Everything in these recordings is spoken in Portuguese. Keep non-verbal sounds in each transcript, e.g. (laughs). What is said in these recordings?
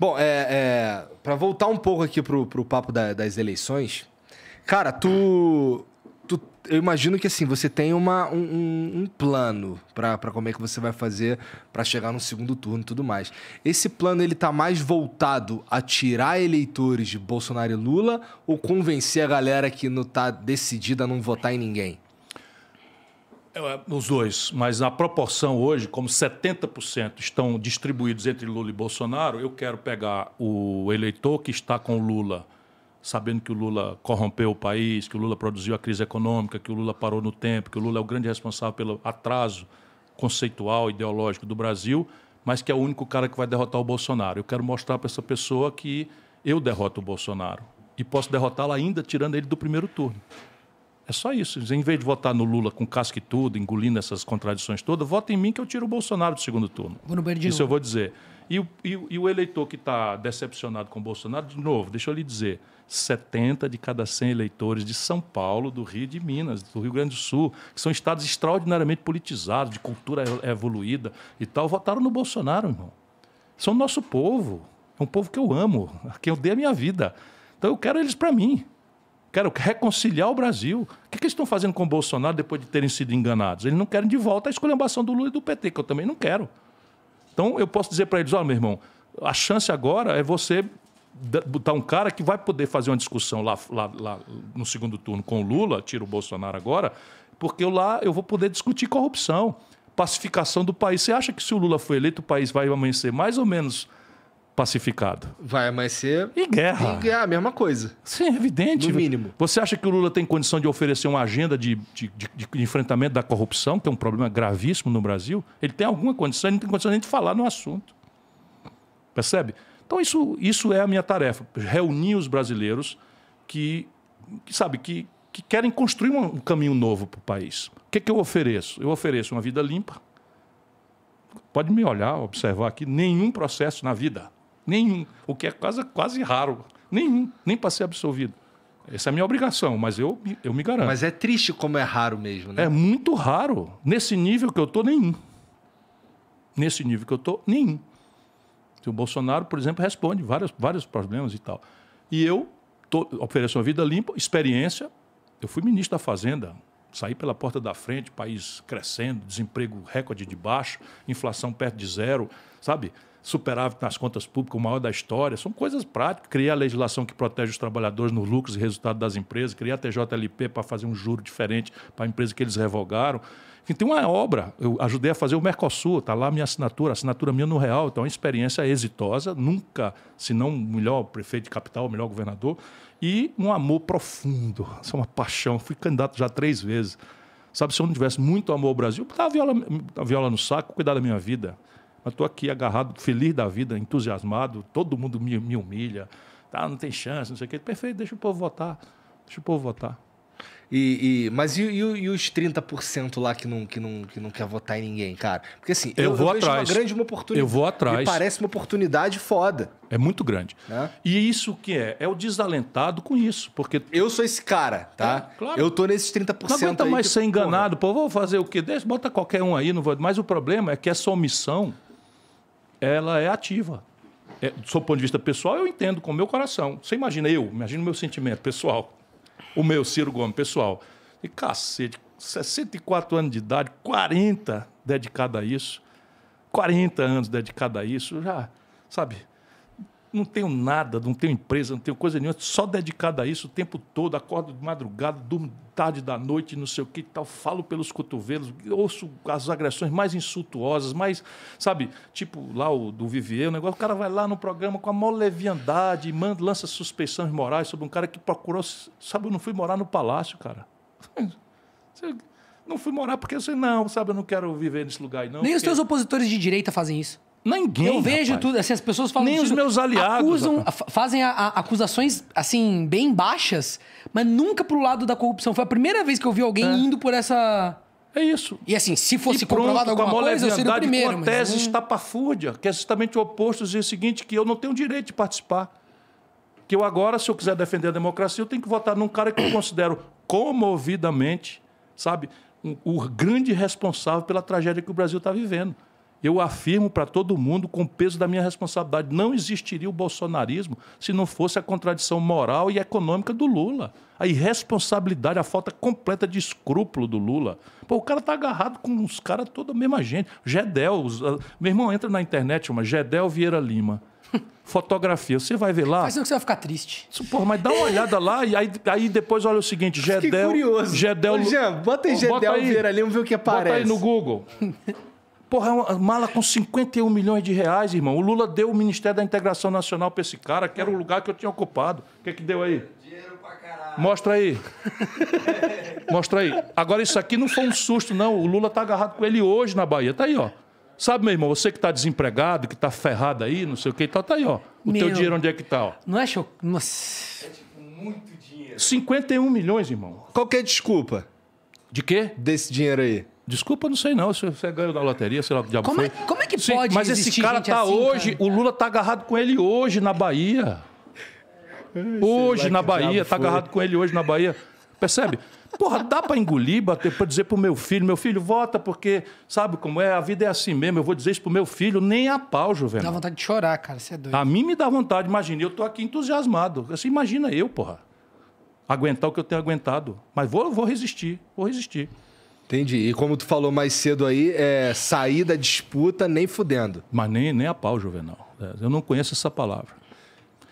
Bom, é, é para voltar um pouco aqui pro, pro papo da, das eleições, cara, tu, tu, eu imagino que assim você tem uma, um, um plano para como é que você vai fazer para chegar no segundo turno e tudo mais. Esse plano ele tá mais voltado a tirar eleitores de Bolsonaro e Lula ou convencer a galera que não tá decidida a não votar em ninguém? É, é, os dois, mas na proporção hoje, como 70% estão distribuídos entre Lula e Bolsonaro, eu quero pegar o eleitor que está com Lula, sabendo que o Lula corrompeu o país, que o Lula produziu a crise econômica, que o Lula parou no tempo, que o Lula é o grande responsável pelo atraso conceitual, ideológico do Brasil, mas que é o único cara que vai derrotar o Bolsonaro. Eu quero mostrar para essa pessoa que eu derroto o Bolsonaro e posso derrotá-lo ainda tirando ele do primeiro turno. É só isso. Em vez de votar no Lula com casca e tudo, engolindo essas contradições todas, vota em mim que eu tiro o Bolsonaro do segundo turno. isso eu vou dizer. E o, e, e o eleitor que está decepcionado com o Bolsonaro, de novo, deixa eu lhe dizer, 70 de cada 100 eleitores de São Paulo, do Rio de Minas, do Rio Grande do Sul, que são estados extraordinariamente politizados, de cultura evoluída e tal, votaram no Bolsonaro, irmão. São nosso povo. É um povo que eu amo, a quem eu dei a minha vida. Então eu quero eles para mim. Quero reconciliar o Brasil. O que, que eles estão fazendo com o Bolsonaro depois de terem sido enganados? Eles não querem de volta a esculhambação do Lula e do PT, que eu também não quero. Então, eu posso dizer para eles: olha, meu irmão, a chance agora é você botar um cara que vai poder fazer uma discussão lá, lá, lá no segundo turno com o Lula, tira o Bolsonaro agora, porque eu lá eu vou poder discutir corrupção, pacificação do país. Você acha que se o Lula for eleito, o país vai amanhecer mais ou menos pacificado. Vai amanhecer. E guerra. E guerra, a mesma coisa. Sim, é evidente. No mínimo. Você acha que o Lula tem condição de oferecer uma agenda de, de, de, de enfrentamento da corrupção, que é um problema gravíssimo no Brasil? Ele tem alguma condição, ele não tem condição nem de falar no assunto. Percebe? Então, isso, isso é a minha tarefa: reunir os brasileiros que, que sabe, que, que querem construir um, um caminho novo para o país. O que, é que eu ofereço? Eu ofereço uma vida limpa. Pode me olhar, observar aqui, nenhum processo na vida. Nenhum. O que é quase, quase raro. Nenhum. Nem para ser absolvido. Essa é a minha obrigação, mas eu, eu me garanto. Mas é triste como é raro mesmo, né? É muito raro. Nesse nível que eu tô, nenhum. Nesse nível que eu tô, nenhum. O Bolsonaro, por exemplo, responde vários, vários problemas e tal. E eu tô, ofereço uma vida limpa, experiência. Eu fui ministro da Fazenda, saí pela porta da frente, país crescendo, desemprego recorde de baixo, inflação perto de zero, sabe? superávit nas contas públicas, o maior da história. São coisas práticas. Criar a legislação que protege os trabalhadores nos lucros e resultado das empresas, criar a TJLP para fazer um juro diferente para a empresa que eles revogaram. Enfim, tem uma obra. Eu ajudei a fazer o Mercosul, está lá a minha assinatura, assinatura minha no Real. Então, é uma experiência exitosa. Nunca, se não o melhor prefeito de capital, o melhor governador. E um amor profundo. (laughs) Isso é uma paixão. Fui candidato já três vezes. Sabe, se eu não tivesse muito amor ao Brasil, eu a viola, a viola no saco, cuidar da minha vida. Mas estou aqui agarrado, feliz da vida, entusiasmado, todo mundo me, me humilha, tá, não tem chance, não sei o quê. Perfeito, deixa o povo votar. Deixa o povo votar. E, e, mas e, e, e os 30% lá que não, que, não, que não quer votar em ninguém, cara? Porque assim, eu, eu vou eu atrás. uma grande uma oportunidade. Eu vou atrás. Me parece uma oportunidade foda. É muito grande. Né? E isso que é? É o desalentado com isso. Porque. Eu sou esse cara, tá? É, claro. Eu tô nesses 30%. Não aguenta mais que, ser enganado, porra. pô, vou fazer o quê? Deixa, bota qualquer um aí, não vou. Mas o problema é que essa omissão ela é ativa. É, do seu ponto de vista pessoal, eu entendo com o meu coração. Você imagina eu, imagina o meu sentimento pessoal. O meu Ciro Gomes pessoal. E cacete, 64 anos de idade, 40 dedicado a isso. 40 anos dedicado a isso, já, sabe? não tenho nada, não tenho empresa, não tenho coisa nenhuma, só dedicado a isso o tempo todo, acordo de madrugada, durmo tarde da noite, não sei o que tal, falo pelos cotovelos, ouço as agressões mais insultuosas, mais, sabe, tipo lá o do Vivier, o negócio, o cara vai lá no programa com a maior leviandade, manda, lança suspeições morais sobre um cara que procurou, sabe, eu não fui morar no palácio, cara. (laughs) Não fui morar porque eu sei não, sabe, eu não quero viver nesse lugar não. Nem porque... os teus opositores de direita fazem isso. Ninguém. Eu vejo rapaz. tudo, assim, as pessoas falam. Nem os meus aliados. Acusam, fazem a, a, acusações, assim, bem baixas, mas nunca pro lado da corrupção. Foi a primeira vez que eu vi alguém é. indo por essa. É isso. E assim, se fosse comprovado alguma com coisa, eu seria o primeiro. Com a tese mas... estapafúrdia, que é justamente o oposto, dizer o seguinte, que eu não tenho direito de participar. Que eu agora, se eu quiser defender a democracia, eu tenho que votar num cara que eu considero comovidamente, sabe, o grande responsável pela tragédia que o Brasil está vivendo eu afirmo para todo mundo, com o peso da minha responsabilidade, não existiria o bolsonarismo se não fosse a contradição moral e econômica do Lula. A irresponsabilidade, a falta completa de escrúpulo do Lula. Pô, o cara tá agarrado com os caras toda a mesma gente. Gedel, os, ah, meu irmão, entra na internet uma Gedel Vieira Lima. (laughs) Fotografia, você vai ver lá. Mas não que você vai ficar triste. Porra, mas dá uma olhada lá e aí, aí depois olha o seguinte: Gedel. Que curioso. Gedel. Ô, Jean, bota aí Gedel bota aí, Vieira Lima, ver o que aparece. Bota aí no Google. (laughs) Porra, é uma mala com 51 milhões de reais, irmão. O Lula deu o Ministério da Integração Nacional para esse cara, que era o lugar que eu tinha ocupado. O que, que deu aí? Dinheiro pra caralho. Mostra aí. (laughs) Mostra aí. Agora, isso aqui não foi um susto, não. O Lula tá agarrado com ele hoje na Bahia. Tá aí, ó. Sabe, meu irmão, você que tá desempregado, que tá ferrado aí, não sei o que tá, tá aí, ó. O meu, teu dinheiro onde é que tá, ó? Não é choc... Nossa. É tipo muito dinheiro. 51 milhões, irmão. Qual que é a desculpa? De quê? Desse dinheiro aí. Desculpa, não sei não. Se você ganhou da loteria, sei lá o que diabo como é- foi. É, como é que Sim, pode Mas esse cara tá assim, hoje, cara? o Lula tá agarrado com ele hoje na Bahia. Hoje na Bahia, tá agarrado com ele hoje na Bahia. Percebe? Porra, dá para engolir, bater, para dizer pro meu filho, meu filho, vota porque sabe como é, a vida é assim mesmo, eu vou dizer isso pro meu filho, nem a pau, Juvenal. Dá vontade de chorar, cara, você é doido. A mim me dá vontade, imagina, eu tô aqui entusiasmado. você assim, imagina eu, porra. Aguentar o que eu tenho aguentado. Mas vou, vou resistir, vou resistir. Entendi. E como tu falou mais cedo aí, é sair da disputa nem fudendo. Mas nem, nem a pau, Juvenal. É, eu não conheço essa palavra.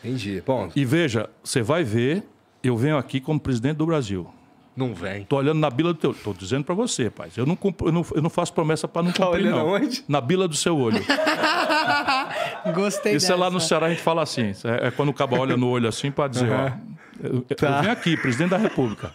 Entendi. Bom. E veja, você vai ver, eu venho aqui como presidente do Brasil. Não vem. Tô olhando na bila do teu. Tô dizendo para você, pai. Eu não, cumpro, eu, não, eu não faço promessa para não tá cumprir, não. Onde? Na bila do seu olho. (laughs) Gostei Isso dessa. é lá no Ceará, a gente fala assim. É, é, quando o cabo olha no olho assim para dizer, uhum. ó, eu, tá. eu venho aqui, presidente da República.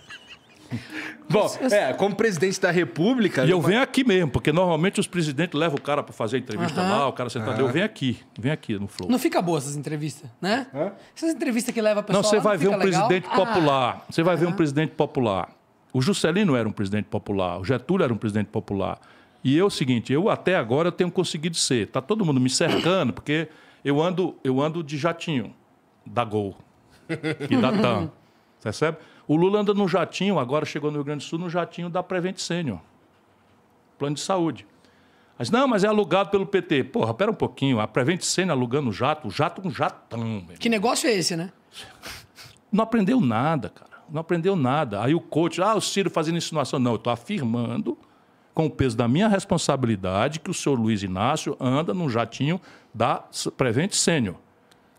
(laughs) Bom, é, como presidente da República. E eu né, venho aqui mesmo, porque normalmente os presidentes levam o cara para fazer entrevista lá, o cara sentado. Eu venho aqui, venho aqui no Flow. Não fica boa essas entrevistas, né? Essas entrevistas que leva a pessoa. Não, você vai ver um legal. presidente ah. popular. Você vai ver um presidente popular. O Juscelino era um presidente popular, o Getúlio era um presidente popular. E eu, o seguinte, eu até agora eu tenho conseguido ser. Tá todo mundo me cercando, porque eu ando, eu ando de jatinho da Gol e da TAM. (laughs) Percebe? O Lula anda num jatinho, agora chegou no Rio Grande do Sul, num jatinho da Prevent Senior, plano de saúde. Mas não, mas é alugado pelo PT. Porra, pera um pouquinho, a Prevent Senior alugando o jato, o jato um jatão. Que negócio é esse, né? Não aprendeu nada, cara. Não aprendeu nada. Aí o coach, ah, o Ciro fazendo insinuação. Não, eu estou afirmando, com o peso da minha responsabilidade, que o senhor Luiz Inácio anda num jatinho da Prevent Senior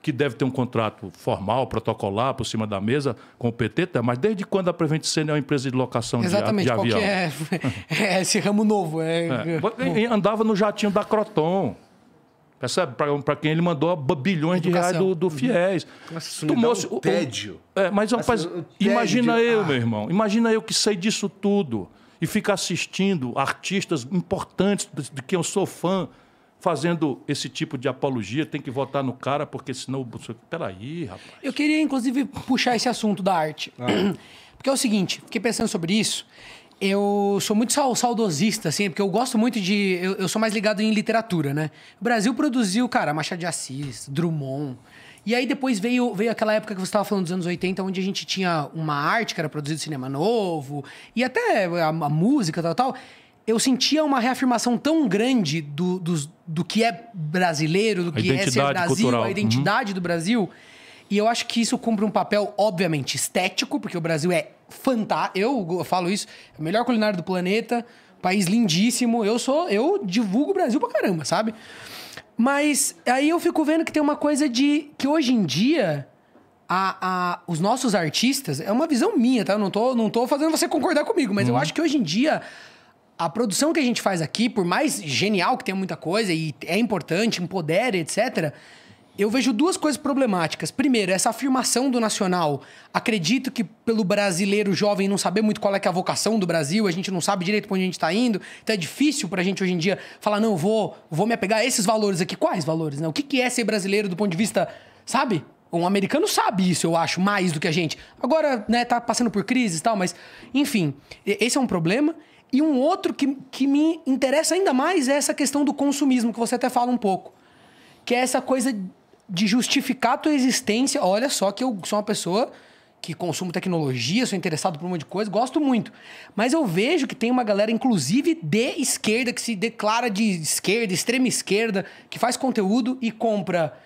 que deve ter um contrato formal, protocolar, por cima da mesa com o PT, tá? mas desde quando a Prevent Senna é uma empresa de locação Exatamente, de, de avião? Exatamente, é, (laughs) é esse ramo novo. É... é. Andava no jatinho da Croton. Percebe? Para quem ele mandou bilhões Educação. de reais do, do FIES. Uhum. Assim, Tomou um o, tédio. É, mas, assim, imagina ah. eu, ah. meu irmão, imagina eu que sei disso tudo e fica assistindo artistas importantes de, de quem eu sou fã fazendo esse tipo de apologia, tem que votar no cara, porque senão. Peraí, rapaz. Eu queria, inclusive, puxar esse assunto da arte. Ah. (clears throat) Porque é o seguinte, fiquei pensando sobre isso. Eu sou muito saudosista, assim, porque eu gosto muito de. Eu, eu sou mais ligado em literatura, né? O Brasil produziu, cara, Machado de Assis, Drummond. E aí depois veio, veio aquela época que você estava falando dos anos 80, onde a gente tinha uma arte que era produzida cinema novo, e até a, a música tal, tal eu sentia uma reafirmação tão grande do, do, do que é brasileiro, do que é ser Brasil, cultural. a identidade uhum. do Brasil. E eu acho que isso cumpre um papel, obviamente, estético, porque o Brasil é fantástico. Eu falo isso, é o melhor culinário do planeta, país lindíssimo. Eu sou, eu divulgo o Brasil pra caramba, sabe? Mas aí eu fico vendo que tem uma coisa de que hoje em dia a, a, os nossos artistas, é uma visão minha, tá? Eu não tô, não tô fazendo você concordar comigo, mas uhum. eu acho que hoje em dia a produção que a gente faz aqui, por mais genial que tenha muita coisa e é importante, empodera, etc., eu vejo duas coisas problemáticas. Primeiro, essa afirmação do Nacional. Acredito que pelo brasileiro jovem não saber muito qual é, é a vocação do Brasil, a gente não sabe direito para onde a gente está indo. Então é difícil para a gente hoje em dia falar, não, vou, vou me apegar a esses valores aqui. Quais valores? Né? O que, que é ser brasileiro do ponto de vista, sabe? Um americano sabe isso, eu acho, mais do que a gente. Agora, né, tá passando por crises e tal, mas... Enfim, esse é um problema. E um outro que, que me interessa ainda mais é essa questão do consumismo, que você até fala um pouco. Que é essa coisa de justificar a tua existência. Olha só que eu sou uma pessoa que consumo tecnologia, sou interessado por um monte de coisa, gosto muito. Mas eu vejo que tem uma galera, inclusive de esquerda, que se declara de esquerda, extrema esquerda, que faz conteúdo e compra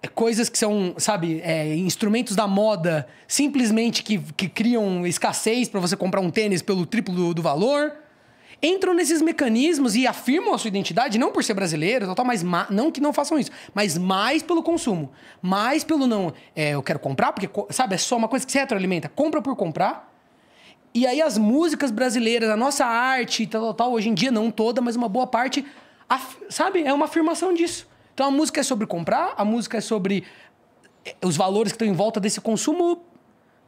é coisas que são, sabe, é, instrumentos da moda simplesmente que, que criam escassez para você comprar um tênis pelo triplo do, do, valor. Entram nesses mecanismos e afirmam a sua identidade, não por ser brasileiro, tal, tal, mas não que não façam isso, mas mais pelo consumo. Mais pelo não, é, eu quero comprar, porque, sabe, é só uma coisa que se retroalimenta. Compra por comprar. E aí as músicas brasileiras, a nossa arte, tal, tal, tal hoje em dia, não toda, mas uma boa parte, sabe, é uma afirmação disso. Então a música é sobre comprar, a música é sobre eh, os valores que estão em volta desse consumo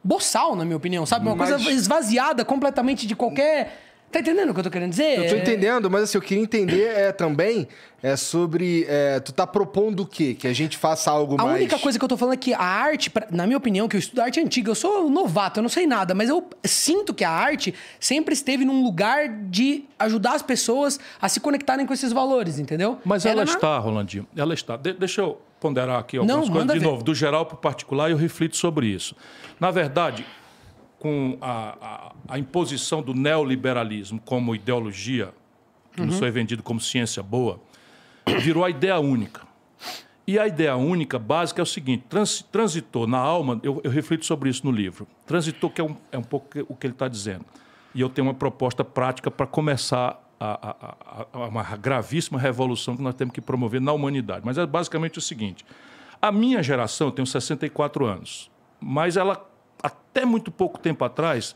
boçal, na minha opinião, sabe? Uma Mas... coisa esvaziada completamente de qualquer Tá entendendo o que eu tô querendo dizer? Eu tô é. entendendo, mas assim, eu queria entender é, também é sobre. É, tu tá propondo o quê? Que a gente faça algo a mais. A única coisa que eu tô falando é que a arte, pra, na minha opinião, que eu estudo arte antiga, eu sou novato, eu não sei nada, mas eu sinto que a arte sempre esteve num lugar de ajudar as pessoas a se conectarem com esses valores, entendeu? Mas ela, ela na... está, Rolandinho, ela está. De deixa eu ponderar aqui algumas não, coisas. De ver. novo, do geral pro particular, eu reflito sobre isso. Na verdade, com a, a, a imposição do neoliberalismo como ideologia, que uhum. não só é vendido como ciência boa, virou a ideia única. E a ideia única, básica, é o seguinte: trans, transitou na alma, eu, eu, reflito sobre isso no livro, transitou, que é um, é um pouco o que ele está dizendo. E eu tenho uma proposta prática para começar a, a, a, uma gravíssima revolução que nós temos que promover na humanidade. Mas é basicamente o seguinte: a minha geração, eu tenho 64 anos, mas ela até muito pouco tempo atrás,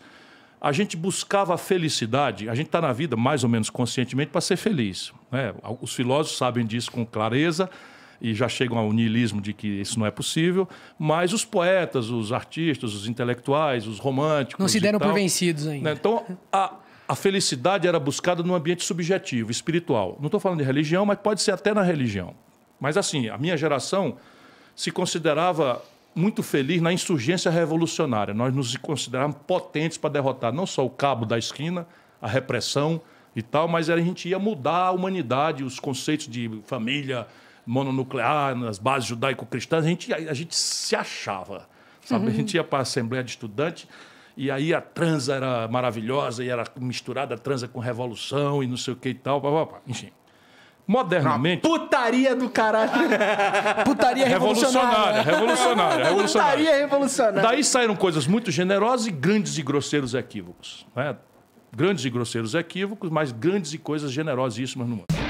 a gente buscava a felicidade, a gente está na vida mais ou menos conscientemente para ser feliz. Né? Os filósofos sabem disso com clareza e já chegam ao niilismo de que isso não é possível, mas os poetas, os artistas, os intelectuais, os românticos. Não se deram tal, por vencidos né? ainda. Né? Então, a, a felicidade era buscada num ambiente subjetivo, espiritual. Não estou falando de religião, mas pode ser até na religião. Mas assim, a minha geração se considerava muito feliz na insurgência revolucionária. Nós nos considerávamos potentes para derrotar não só o cabo da esquina, a repressão e tal, mas a gente ia mudar a humanidade, os conceitos de família mononuclear, nas bases judaico-cristãs. A gente, a gente se achava. Sabe? Uhum. A gente ia para a Assembleia de Estudantes e aí a transa era maravilhosa e era misturada a transa com revolução e não sei o que e tal. Pá, pá, pá. Enfim. Modernamente. Uma putaria do caralho. (laughs) putaria revolucionária. Revolucionária, revolucionária, Putaria revolucionária. Daí saíram coisas muito generosas e grandes e grosseiros equívocos. Né? Grandes e grosseiros equívocos, mas grandes e coisas generosíssimas no mundo.